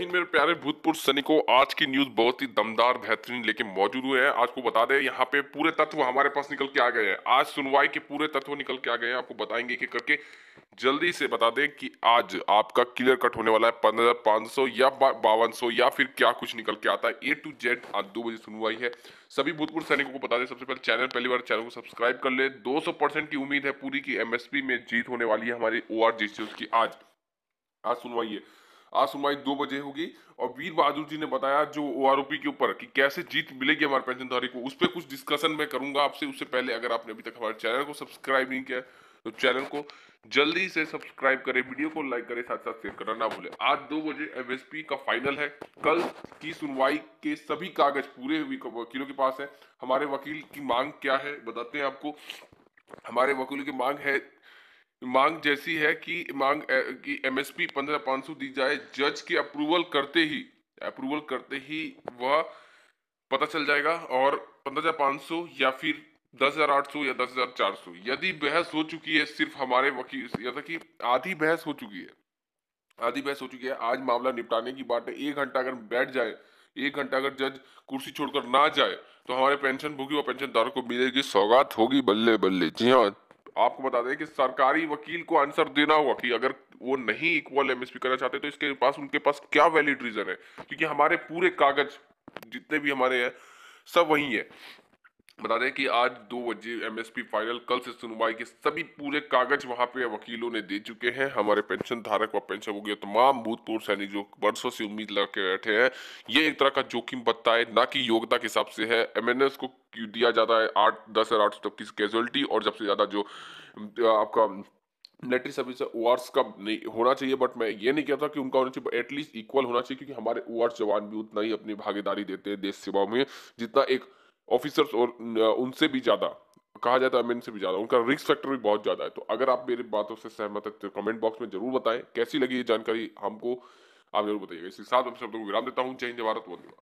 इन मेरे प्यारे भूतपूर्व सैनिकों आज की न्यूज बहुत ही दमदार बेहतरीन लेके मौजूद हुए हैं आज को बता दें यहाँ पे पूरे तत्व हमारे पास निकल के आ गए हैं आज सुनवाई के पूरे तत्व निकल के आ गए हैं आपको बताएंगे कि करके जल्दी से बता दें कि आज आपका क्लियर कट होने वाला है पंद्रह पांच सौ या बावन सौ या फिर क्या कुछ निकल के आता है ए टू जेड आज दो बजे सुनवाई है सभी भूतपूर्व सैनिकों को बता दें सबसे पहले चैनल पहली बार चैनल को सब्सक्राइब कर ले दो सौ परसेंट की उम्मीद है पूरी की एमएसपी में जीत होने वाली है हमारी ओ आर की आज आज सुनवाई है आज सुनवाई दो बजे होगी और वीर बहादुर जी ने बताया जो ओ के ऊपर कि कैसे जीत मिलेगी हमारे पेंशनधारी को उस पर कुछ डिस्कशन मैं करूंगा आपसे उससे पहले अगर आपने अभी तक हमारे चैनल को सब्सक्राइब नहीं किया तो चैनल को जल्दी से सब्सक्राइब करें वीडियो को लाइक करें साथ साथ शेयर करना ना भूलें आज दो बजे एमएसपी का फाइनल है कल की सुनवाई के सभी कागज पूरे वकीलों के पास है हमारे वकील की मांग क्या है बताते हैं आपको हमारे वकील की मांग है मांग जैसी है कि मांग कि एमएसपी पंद्रह पाँच सौ दी जाए जज के अप्रूवल करते ही अप्रूवल करते ही वह पता चल जाएगा और पंद्रह हजार पाँच सौ या फिर दस हजार आठ सौ या दस हजार चार सौ यदि बहस हो चुकी है सिर्फ हमारे वकील यथा कि आधी बहस हो चुकी है आधी बहस हो चुकी है आज मामला निपटाने की बात है एक घंटा अगर बैठ जाए एक घंटा अगर जज कुर्सी छोड़कर ना जाए तो हमारे पेंशन भोगी और पेंशनदारों को मिलेगी सौगात होगी बल्ले बल्ले जी हाँ आपको बता दें कि सरकारी वकील को आंसर देना होगा कि अगर वो नहीं इक्वल एमएसपी करना चाहते तो इसके पास उनके पास क्या वैलिड रीजन है क्योंकि हमारे पूरे कागज जितने भी हमारे हैं सब वही है बता दें कि आज दो बजे एमएसपी फाइनल कल से सुनवाई के सभी पूरे कागज वहां पे वकीलों ने दे चुके हैं हमारे पेंशन धारक व पेंशन भोगी तमाम भूतपूर्व सैनिक जो वर्षों से उम्मीद लगा के बैठे हैं ये एक तरह का जोखिम पत्ता है ना कि योग्यता के हिसाब से है एमएनएस को दिया जाता है आठ दस हजार आठ सौ तक कैजुअलिटी और सबसे ज्यादा जो आपका मिलिट्री सर्विस ओ का नहीं होना चाहिए बट मैं ये नहीं कहता कि उनका होना चाहिए एटलीस्ट इक्वल होना चाहिए क्योंकि हमारे ओ जवान भी उतना ही अपनी भागीदारी देते हैं देश सेवाओं में जितना एक ऑफिसर्स और उनसे भी ज़्यादा कहा जाता है मेन से भी ज़्यादा उनका रिस्क फैक्टर भी बहुत ज़्यादा है तो अगर आप मेरी बातों से सहमत है तो कमेंट बॉक्स में जरूर बताएं कैसी लगी ये जानकारी हमको आप जरूर बताइएगा इसके साथ हम सब लोग विराम देता हूँ जय हिंद भारत वंदे